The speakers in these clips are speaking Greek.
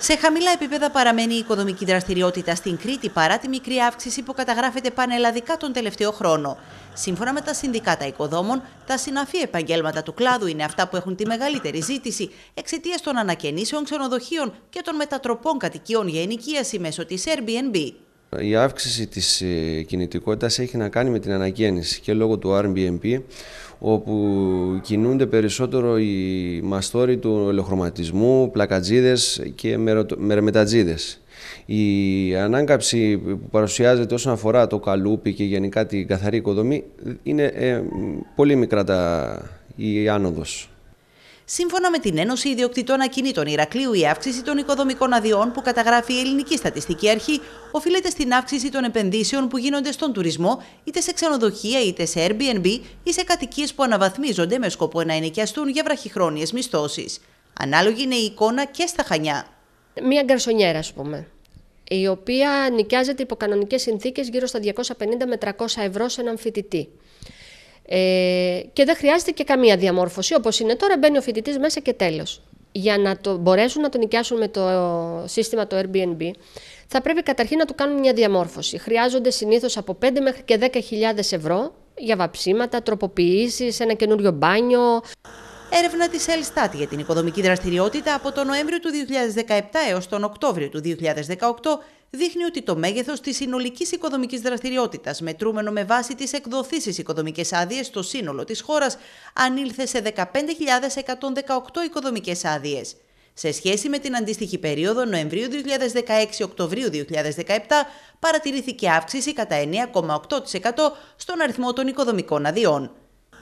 Σε χαμηλά επίπεδα παραμένει η οικοδομική δραστηριότητα στην Κρήτη παρά τη μικρή αύξηση που καταγράφεται πανελλαδικά τον τελευταίο χρόνο. Σύμφωνα με τα συνδικάτα οικοδόμων, τα συναφή επαγγέλματα του κλάδου είναι αυτά που έχουν τη μεγαλύτερη ζήτηση εξαιτίας των ανακαινήσεων ξενοδοχείων και των μετατροπών κατοικίων για ενοικίαση μέσω της Airbnb. Η αύξηση της ε, κινητικότητας έχει να κάνει με την ανακαίνιση και λόγω του RBMP όπου κινούνται περισσότερο οι μαστόροι του ελοχρωματισμού, πλακατζίδες και μερμετατζίδες. Η ανάγκαψη που παρουσιάζεται όσον αφορά το καλούπι και γενικά την καθαρή οικοδομή ε, είναι ε, πολύ μικρά τα, η άνοδος. Σύμφωνα με την Ένωση Ιδιοκτητών Ακινήτων Ηρακλείου, η αύξηση των οικοδομικών αδειών που καταγράφει η Ελληνική Στατιστική Αρχή οφείλεται στην αύξηση των επενδύσεων που γίνονται στον τουρισμό, είτε σε ξενοδοχεία, είτε σε Airbnb ή σε κατοικίες που αναβαθμίζονται με σκοπό να ενοικιαστούν για βραχυχρόνιες μισθώσεις. Ανάλογη είναι η εικόνα και στα Χανιά. Μία γκαρσονιέρα, ας πούμε, η οποία νοικιάζεται υπό κανονικές συνθήκες γύρω στα 250 με 300 ευρώ σε έναν φοιτητή. Ε, και δεν χρειάζεται και καμία διαμόρφωση. Όπως είναι τώρα, μπαίνει ο φοιτητής μέσα και τέλος. Για να το, μπορέσουν να τον νοικιάσουν με το σύστημα το Airbnb, θα πρέπει καταρχήν να του κάνουν μια διαμόρφωση. Χρειάζονται συνήθως από 5 μέχρι και 10.000 ευρώ για βαψίματα, τροποποιήσεις, ένα καινούριο μπάνιο έρευνα της Ελστάτ για την οικοδομική δραστηριότητα από τον Νοέμβριο του 2017 έως τον Οκτώβριο του 2018 δείχνει ότι το μέγεθος της συνολικής οικοδομικής δραστηριότητας, μετρούμενο με βάση τις εκδοθήσεις οικοδομικές άδειες στο σύνολο της χώρας, ανήλθε σε 15.118 οικοδομικές άδειες. Σε σχέση με την αντίστοιχη περίοδο Νοεμβρίου 2016-Οκτωβρίου 2017, παρατηρήθηκε αύξηση κατά 9,8% στον αριθμό των οικοδομικών αδειών.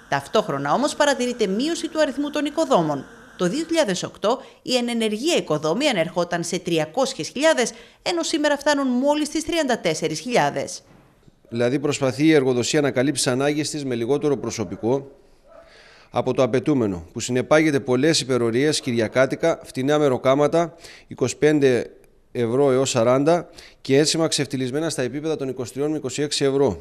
Ταυτόχρονα όμως παρατηρείται μείωση του αριθμού των οικοδόμων. Το 2008 η ενενεργία οικοδόμη ανερχόταν σε 300.000, ενώ σήμερα φτάνουν μόλις στις 34.000. Δηλαδή προσπαθεί η εργοδοσία να καλύψει ανάγκες της με λιγότερο προσωπικό από το απαιτούμενο, που συνεπάγεται πολλές υπερορίες κυριακάτικα, φτηνά μεροκάματα, 25 ευρώ έως 40 και ένσημα ξεφτυλισμένα στα επίπεδα των 23 με 26 ευρώ.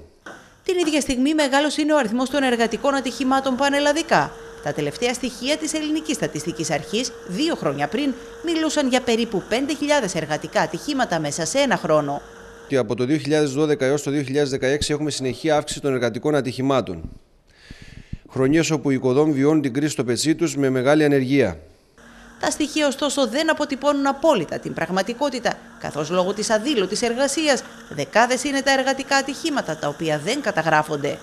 Την ίδια στιγμή μεγάλος είναι ο αριθμός των εργατικών ατυχημάτων πανελλαδικά. Τα τελευταία στοιχεία της Ελληνικής Στατιστικής Αρχής, δύο χρόνια πριν, μιλούσαν για περίπου 5.000 εργατικά ατυχήματα μέσα σε ένα χρόνο. Και από το 2012 έως το 2016 έχουμε συνεχή αύξηση των εργατικών ατυχημάτων. Χρονιές όπου οι οικοδόμοι βιώνουν την κρίση στο πετσί τους με μεγάλη ανεργία. Τα στοιχεία ωστόσο δεν αποτυπώνουν απόλυτα την πραγματικότητα, καθώς λόγω της αδήλωτης εργασίας δεκάδες είναι τα εργατικά ατυχήματα τα οποία δεν καταγράφονται.